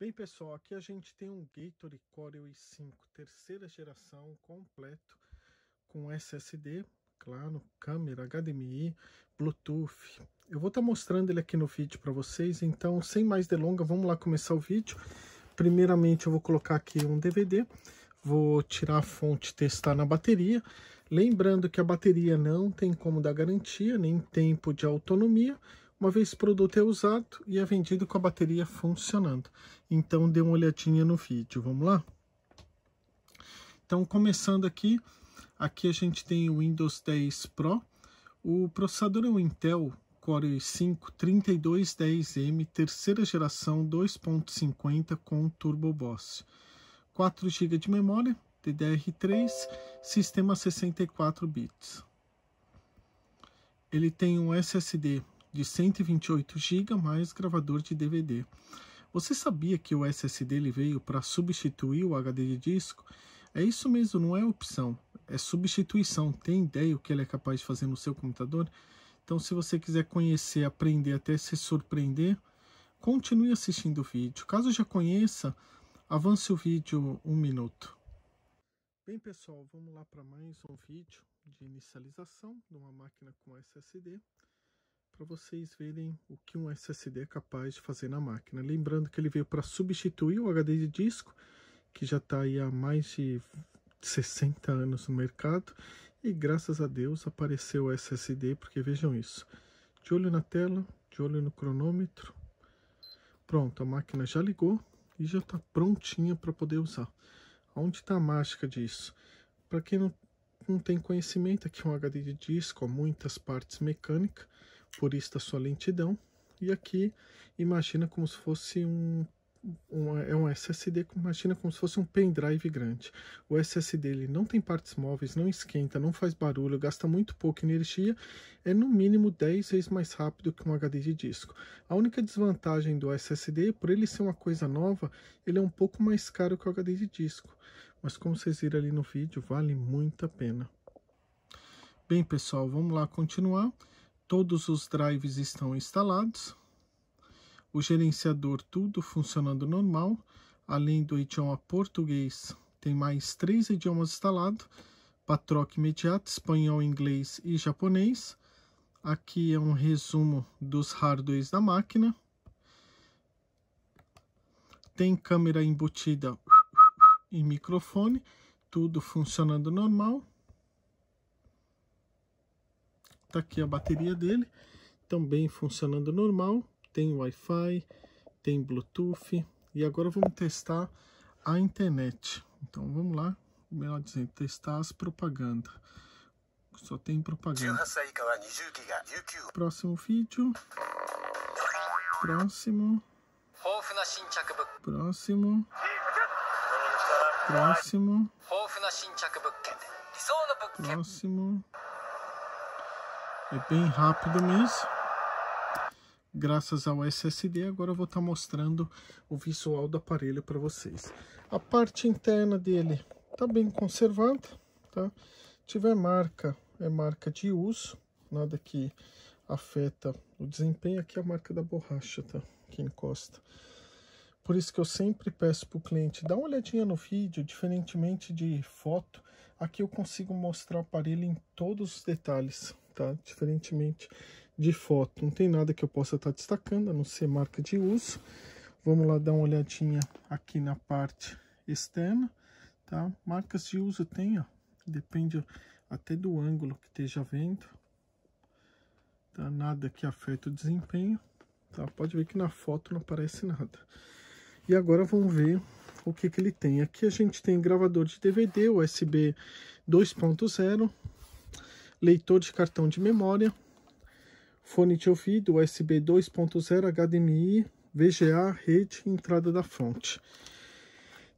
Bem, pessoal, aqui a gente tem um Gator Core i5 terceira geração completo com SSD, claro, câmera, HDMI, Bluetooth. Eu vou estar tá mostrando ele aqui no vídeo para vocês, então sem mais delongas, vamos lá começar o vídeo. Primeiramente eu vou colocar aqui um DVD, vou tirar a fonte e testar na bateria. Lembrando que a bateria não tem como dar garantia, nem tempo de autonomia, uma vez o produto é usado e é vendido com a bateria funcionando. Então dê uma olhadinha no vídeo, vamos lá? Então começando aqui, aqui a gente tem o Windows 10 Pro. O processador é um Intel Core i5 3210M, terceira geração 2.50 com Turbo Boss. 4 GB de memória, DDR3, sistema 64 bits. Ele tem um SSD de 128 GB mais gravador de DVD. Você sabia que o SSD ele veio para substituir o HD de disco? É isso mesmo, não é opção, é substituição. Tem ideia o que ele é capaz de fazer no seu computador? Então, se você quiser conhecer, aprender, até se surpreender, continue assistindo o vídeo. Caso já conheça, avance o vídeo um minuto. Bem, pessoal, vamos lá para mais um vídeo de inicialização de uma máquina com SSD para vocês verem o que um SSD é capaz de fazer na máquina. Lembrando que ele veio para substituir o HD de disco, que já está aí há mais de 60 anos no mercado, e graças a Deus apareceu o SSD, porque vejam isso. De olho na tela, de olho no cronômetro. Pronto, a máquina já ligou e já está prontinha para poder usar. Onde está a mágica disso? Para quem não, não tem conhecimento, aqui é um HD de disco, muitas partes mecânicas por isso a sua lentidão. E aqui, imagina como se fosse um um é um SSD, imagina como se fosse um pendrive grande. O SSD ele não tem partes móveis, não esquenta, não faz barulho, gasta muito pouca energia, é no mínimo 10 vezes mais rápido que um HD de disco. A única desvantagem do SSD, por ele ser uma coisa nova, ele é um pouco mais caro que o HD de disco. Mas como vocês viram ali no vídeo, vale muito a pena. Bem pessoal, vamos lá continuar. Todos os drives estão instalados. O gerenciador tudo funcionando normal. Além do idioma português, tem mais três idiomas instalados para imediato, espanhol, inglês e japonês. Aqui é um resumo dos hardwares da máquina. Tem câmera embutida e microfone, tudo funcionando normal. Tá aqui a bateria dele, também funcionando normal, tem Wi-Fi, tem Bluetooth. E agora vamos testar a internet. Então vamos lá, melhor dizendo, testar as propagandas. Só tem propaganda. Próximo vídeo. Próximo. Próximo. Próximo. Próximo. É bem rápido mesmo. Graças ao SSD, agora eu vou estar tá mostrando o visual do aparelho para vocês. A parte interna dele está bem conservada, tá? Tiver marca, é marca de uso, nada que afeta o desempenho. Aqui é a marca da borracha, tá? Que encosta. Por isso que eu sempre peço para o cliente dar uma olhadinha no vídeo, diferentemente de foto, aqui eu consigo mostrar o aparelho em todos os detalhes, tá? Diferentemente de foto, não tem nada que eu possa estar tá destacando, a não ser marca de uso. Vamos lá dar uma olhadinha aqui na parte externa, tá? Marcas de uso tem, ó, depende até do ângulo que esteja vendo, tá? Nada que afeta o desempenho, tá? Pode ver que na foto não aparece nada. E agora vamos ver o que, que ele tem. Aqui a gente tem gravador de DVD, USB 2.0, leitor de cartão de memória, fone de ouvido, USB 2.0, HDMI, VGA, rede, entrada da fonte.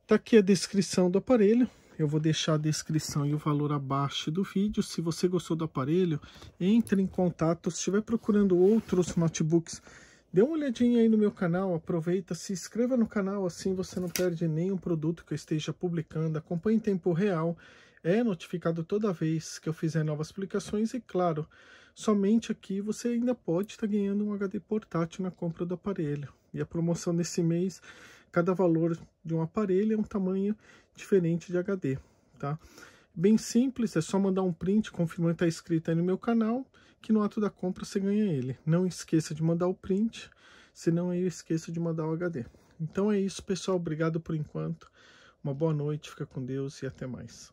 Tá aqui a descrição do aparelho. Eu vou deixar a descrição e o valor abaixo do vídeo. Se você gostou do aparelho, entre em contato. Se estiver procurando outros notebooks Dê uma olhadinha aí no meu canal, aproveita, se inscreva no canal, assim você não perde nenhum produto que eu esteja publicando, acompanhe em tempo real, é notificado toda vez que eu fizer novas publicações e, claro, somente aqui você ainda pode estar tá ganhando um HD portátil na compra do aparelho. E a promoção desse mês, cada valor de um aparelho é um tamanho diferente de HD, tá? Bem simples, é só mandar um print confirmando que está inscrito aí no meu canal, que no ato da compra você ganha ele. Não esqueça de mandar o print, senão aí eu esqueço de mandar o HD. Então é isso, pessoal. Obrigado por enquanto. Uma boa noite, fica com Deus e até mais.